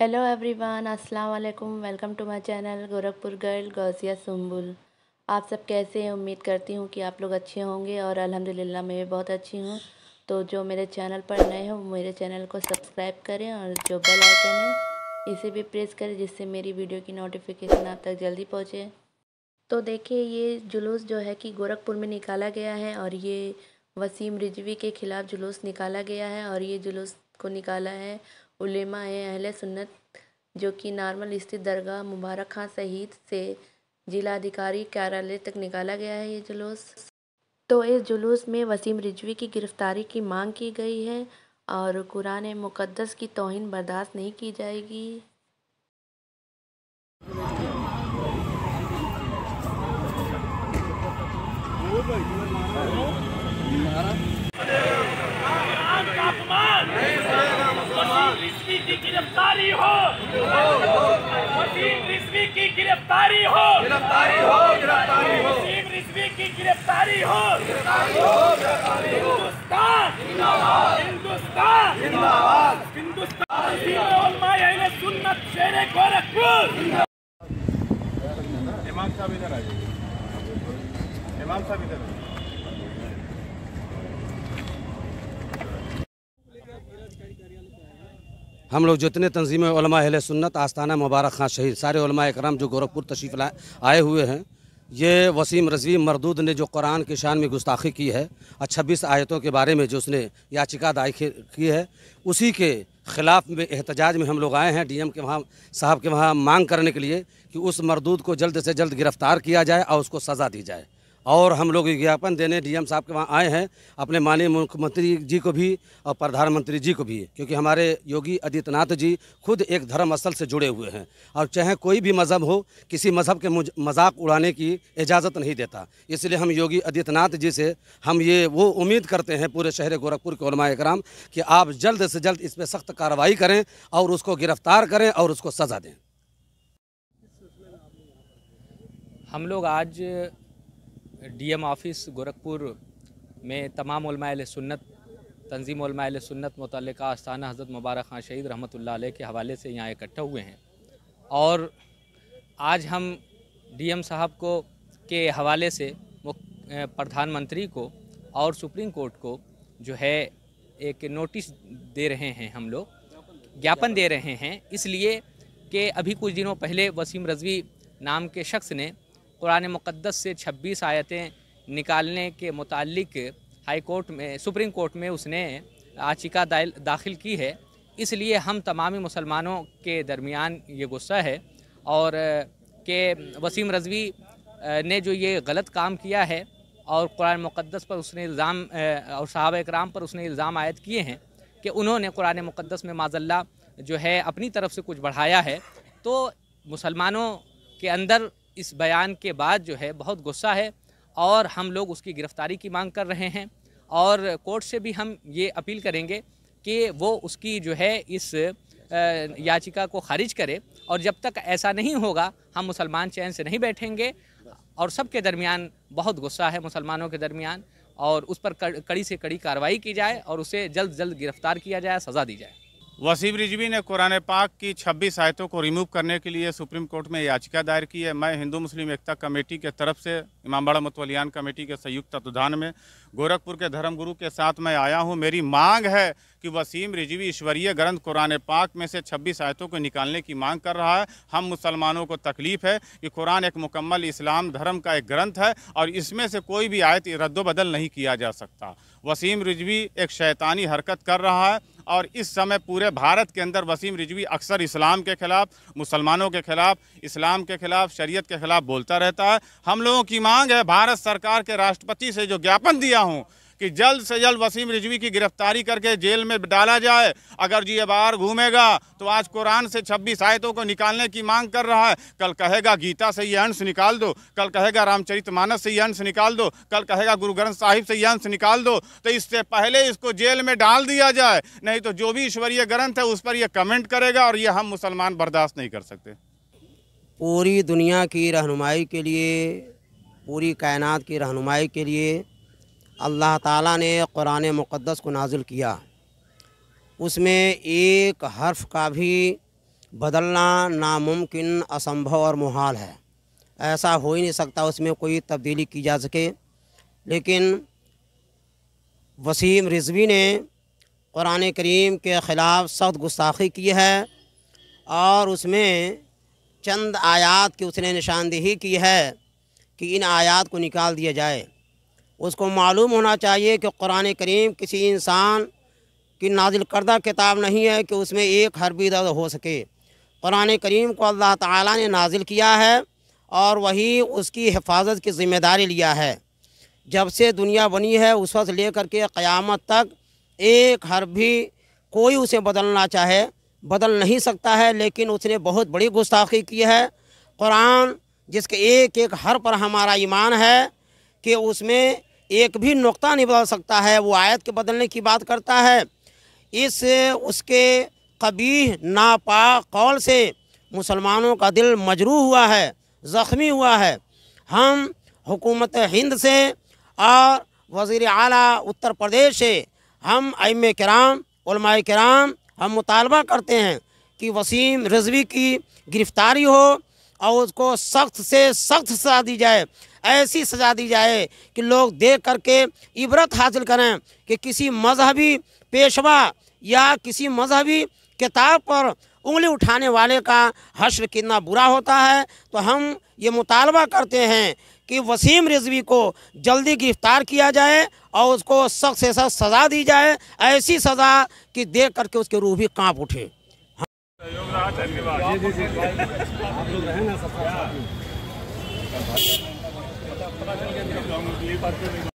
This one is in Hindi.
हेलो एवरीवन अस्सलाम वालेकुम welcome to my channel Gorakhpur girl Gausiya Sumbul आप सब कैसे हैं उम्मीद करती हूँ कि आप लोग अच्छे होंगे और अल्हम्दुलिल्लाह मैं भी बहुत अच्छी हूँ तो जो मेरे चैनल पर नए हो मेरे चैनल को सब्सक्राइब करें और जो बेल आइकन है इसे भी प्रेस करें जिससे मेरी वीडियो की नोटिफिकेशन आप तक जल्दी पहुँचे तो देखिए ये जुलूस जो है कि गोरखपुर में निकाला गया है और ये वसीम रिजवी के ख़िलाफ़ जुलूस निकाला गया है और ये जुलूस को निकाला है उलेमा ए सुन्नत जो कि नॉर्मल स्थित दरगाह मुबारक खां शहीद से जिलाधिकारी कार्यालय तक निकाला गया है ये जुलूस तो इस जुलूस में वसीम रिजवी की गिरफ़्तारी की मांग की गई है और कुरान मुकद्दस की तोहन बर्दाश्त नहीं की जाएगी की गिरफ्तारी हो वसीम रिजवी की गिरफ्तारी हो गिरफ्तारी हो गिरफ्तारी हो वसीम रिजवी की गिरफ्तारी हो गिरफ्तारी हो गिरफ्तारी हो हिंदुस्तान जिंदाबाद हिंदुस्तान जिंदाबाद हिंदुस्तान सुन्नत गोरखपुर इमाम साहब इधर आ जाइए इमाम साहब इधर हम लोग जितने तंजीम अहल सुन्नत आस्थाना मुबारक खां शहीद सारे कराम जो गोरखपुर तशरीफ़ आए हुए हैं ये वसीम रजवी मरदूद ने जो कुरान के शान में गुस्ताखी की है और छब्बीस आयतों के बारे में जो उसने याचिका दायर की है उसी के ख़िलाफ़ में एहतजाज में हम लोग आए हैं डीएम के वहाँ साहब के वहाँ मांग करने के लिए कि उस मरदूद को जल्द से जल्द गिरफ़्तार किया जाए और उसको सज़ा दी जाए और हम लोग ज्ञापन देने डीएम साहब के वहाँ आए हैं अपने माननीय मुख्यमंत्री जी को भी और प्रधानमंत्री जी को भी क्योंकि हमारे योगी आदित्यनाथ जी खुद एक धर्म स्थल से जुड़े हुए हैं और चाहे कोई भी मज़हब हो किसी मज़हब के मजाक उड़ाने की इजाज़त नहीं देता इसलिए हम योगी आदित्यनाथ जी से हम ये वो उम्मीद करते हैं पूरे शहर गोरखपुर के उलमा कराम कि आप जल्द से जल्द इस पर सख्त कार्रवाई करें और उसको गिरफ्तार करें और उसको सज़ा दें हम लोग आज डीएम ऑफिस गोरखपुर में तमाम सुन्नत तंजीम सुन्नत मुतल आस्थाना हज़रत मुबारक खान शहीद रहमत के हवाले से यहाँ इकट्ठे हुए हैं और आज हम डीएम साहब को के हवाले से प्रधानमंत्री को और सुप्रीम कोर्ट को जो है एक नोटिस दे रहे हैं हम लोग ज्ञापन दे रहे हैं इसलिए कि अभी कुछ दिनों पहले वसीम रजवी नाम के शख्स ने कुरान मुक़दस से छब्बीस आयतें निकालने के मुतालिक हाई कोर्ट में सुप्रीम कोर्ट में उसने याचिका दाखिल की है इसलिए हम तमामी मुसलमानों के दरमियान ये गुस्सा है और के वसीम रजवी ने जो ये गलत काम किया है और कुरान मुक़दस पर उसने इल्ज़ाम और साहब कराम पर उसने इल्ज़ाम आयद किए हैं कि उन्होंने कुरान मुक़दस में माजल्ला जो है अपनी तरफ से कुछ बढ़ाया है तो मुसलमानों के अंदर इस बयान के बाद जो है बहुत गुस्सा है और हम लोग उसकी गिरफ़्तारी की मांग कर रहे हैं और कोर्ट से भी हम ये अपील करेंगे कि वो उसकी जो है इस याचिका को खारिज करे और जब तक ऐसा नहीं होगा हम मुसलमान चैन से नहीं बैठेंगे और सबके दरमियान बहुत गुस्सा है मुसलमानों के दरमियान और उस पर कड़ी से कड़ी कार्रवाई की जाए और उसे जल्द जल्द गिरफ़्तार किया जाए सज़ा दी जाए वसीम रिजवी ने कुरान पाक की छब्बीस आयतों को रिमूव करने के लिए सुप्रीम कोर्ट में याचिका दायर की है मैं हिंदू मुस्लिम एकता कमेटी के तरफ से इमाम बाड़ा मतवलियान कमेटी के संयुक्त तत्वधान में गोरखपुर के धर्मगुरु के साथ मैं आया हूं मेरी मांग है कि वसीम रिजवी ईश्वरीय ग्रंथ कुरान पाक में से छब्बीस आयतों को निकालने की मांग कर रहा है हम मुसलमानों को तकलीफ़ है कि कुरान एक मुकम्मल इस्लाम धर्म का एक ग्रंथ है और इसमें से कोई भी आयत रद्दोबदल नहीं किया जा सकता वसीम रिजवी एक शैतानी हरकत कर रहा है और इस समय पूरे भारत के अंदर वसीम रिजवी अक्सर इस्लाम के ख़िलाफ़ मुसलमानों के ख़िलाफ़ इस्लाम के ख़िलाफ़ शरीयत के ख़िलाफ़ बोलता रहता है हम लोगों की मांग है भारत सरकार के राष्ट्रपति से जो ज्ञापन दिया हूँ कि जल्द से जल्द वसीम रिजवी की गिरफ्तारी करके जेल में डाला जाए अगर जी बाहर घूमेगा तो आज कुरान से छब्बीस आयतों को निकालने की मांग कर रहा है कल कहेगा गीता से ये अंश निकाल दो कल कहेगा रामचरित मानस से ये अंश निकाल दो कल कहेगा गुरु ग्रंथ साहिब से ये अंश निकाल दो तो इससे पहले इसको जेल में डाल दिया जाए नहीं तो जो भी ईश्वरीय ग्रंथ है उस पर यह कमेंट करेगा और ये हम मुसलमान बर्दाश्त नहीं कर सकते पूरी दुनिया की रहनुमाई के लिए पूरी कायनात की रहनुमाई के लिए अल्लाह ताला ने कुरान मुक़दस को नाजुल किया उसमें एक हर्फ का भी बदलना नामुमकिन असंभव और मुहाल है ऐसा हो ही नहीं सकता उसमें कोई तब्दीली की जा सके लेकिन वसीम रिजवी ने कुरान करीम के ख़िलाफ़ सख्त गुस्ताखी की है और उसमें चंद आयात की उसने निशानदेही की है कि इन आयात को निकाल दिया जाए उसको मालूम होना चाहिए कि कुरान करीम किसी इंसान की नाजिल करदा किताब नहीं है कि उसमें एक हर भी दर्द हो सके कुरान करीम को अल्लाह ताला ने नाजिल किया है और वही उसकी हिफाजत की ज़िम्मेदारी लिया है जब से दुनिया बनी है उस वक्त ले कर के क़यामत तक एक हर भी कोई उसे बदलना चाहे बदल नहीं सकता है लेकिन उसने बहुत बड़ी गुस्ताखी की है कुरान जिसके एक एक हर पर हमारा ईमान है कि उसमें एक भी नुकता नहीं बदल सकता है वो आयत के बदलने की बात करता है इस उसके कभी नापा कौल से मुसलमानों का दिल मजरू हुआ है ज़ख्मी हुआ है हम हुकूमत हिंद से और वज़ी अली उत्तर प्रदेश से हम अम कराम कराम हम मुतालबा करते हैं कि वसीम रजवी की गिरफ़्तारी हो और उसको सख्त से सख्त सजा दी जाए ऐसी सजा दी जाए कि लोग देख करके इबरत हासिल करें कि किसी मजहबी पेशवा या किसी मजहबी किताब पर उंगली उठाने वाले का हश्र कितना बुरा होता है तो हम ये मुतालबा करते हैं कि वसीम रिजवी को जल्दी गिरफ़्तार किया जाए और उसको सख्त से सख्त सज़ा दी जाए ऐसी सज़ा कि देख करके उसके रूह भी कांप उठे धन्यवाद आप लोग रहे ना सबका